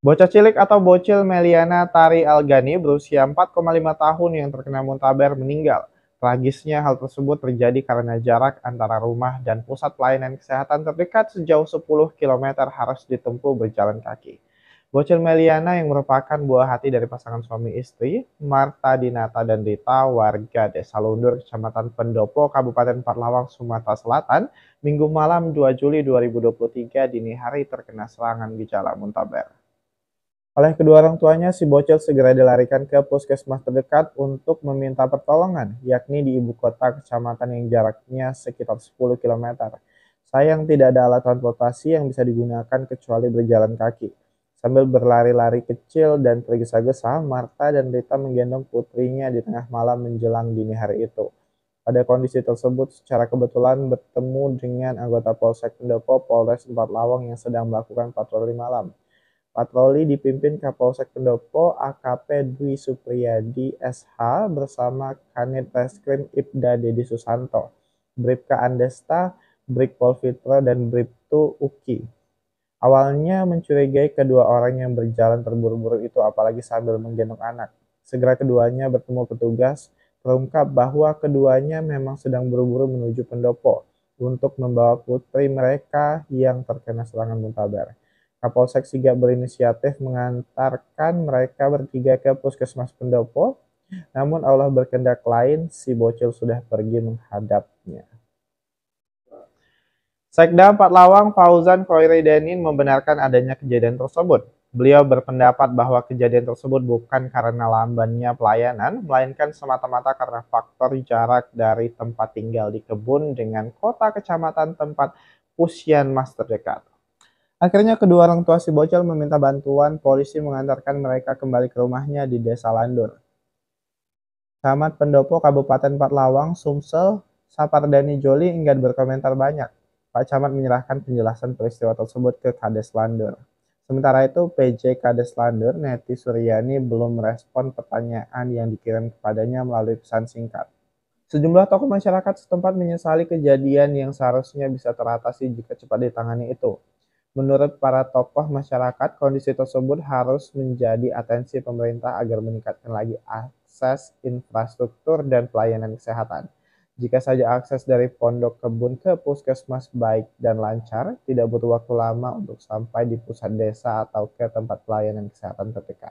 Bocah cilik atau bocil Meliana Tari Algani berusia 4,5 tahun yang terkena muntaber meninggal. Tragisnya hal tersebut terjadi karena jarak antara rumah dan pusat pelayanan kesehatan terdekat sejauh 10 km harus ditempuh berjalan kaki. Bocil Meliana yang merupakan buah hati dari pasangan suami istri, Marta Dinata dan Rita, warga Desa Lundur, Kecamatan Pendopo, Kabupaten Parlawang, Sumatera Selatan, Minggu malam 2 Juli 2023 dini hari terkena serangan gejala muntaber. Oleh kedua orang tuanya, si bocil segera dilarikan ke puskesmas terdekat untuk meminta pertolongan, yakni di ibu kota kecamatan yang jaraknya sekitar 10 km. Sayang tidak ada alat transportasi yang bisa digunakan kecuali berjalan kaki. Sambil berlari-lari kecil dan tergesa-gesa, Marta dan Rita menggendong putrinya di tengah malam menjelang dini hari itu. Pada kondisi tersebut, secara kebetulan bertemu dengan anggota Polsek Pendopo Polres Empat Lawang yang sedang melakukan patroli malam. Patroli dipimpin Kapolsek Pendopo AKP Dwi Supriyadi SH bersama Kanit Reskrim Ibda Dedi Susanto, Bripka Andesta, Brigpol Fitra dan Briptu Uki. Awalnya mencurigai kedua orang yang berjalan terburu-buru itu apalagi sambil menggendong anak. Segera keduanya bertemu petugas, terungkap bahwa keduanya memang sedang buru-buru menuju pendopo untuk membawa putri mereka yang terkena serangan muntaber. Kapolsek Siga berinisiatif mengantarkan mereka bertiga ke puskesmas pendopo. Namun Allah berkendak lain, si bocil sudah pergi menghadapnya. Sekda Empat Lawang Fauzan Khoiri membenarkan adanya kejadian tersebut. Beliau berpendapat bahwa kejadian tersebut bukan karena lambannya pelayanan, melainkan semata-mata karena faktor jarak dari tempat tinggal di kebun dengan kota kecamatan tempat Pusyan Mas terdekat. Akhirnya kedua orang tua si bocil meminta bantuan polisi mengantarkan mereka kembali ke rumahnya di desa Landur. Camat Pendopo Kabupaten Patlawang, Sumsel, Sapardani Joli enggan berkomentar banyak. Pak Camat menyerahkan penjelasan peristiwa tersebut ke Kades Landur. Sementara itu, PJ Kades Landur, Neti Suryani, belum merespon pertanyaan yang dikirim kepadanya melalui pesan singkat. Sejumlah tokoh masyarakat setempat menyesali kejadian yang seharusnya bisa teratasi jika cepat ditangani itu. Menurut para tokoh masyarakat, kondisi tersebut harus menjadi atensi pemerintah agar meningkatkan lagi akses infrastruktur dan pelayanan kesehatan. Jika saja akses dari pondok kebun ke puskesmas baik dan lancar, tidak butuh waktu lama untuk sampai di pusat desa atau ke tempat pelayanan kesehatan terdekat.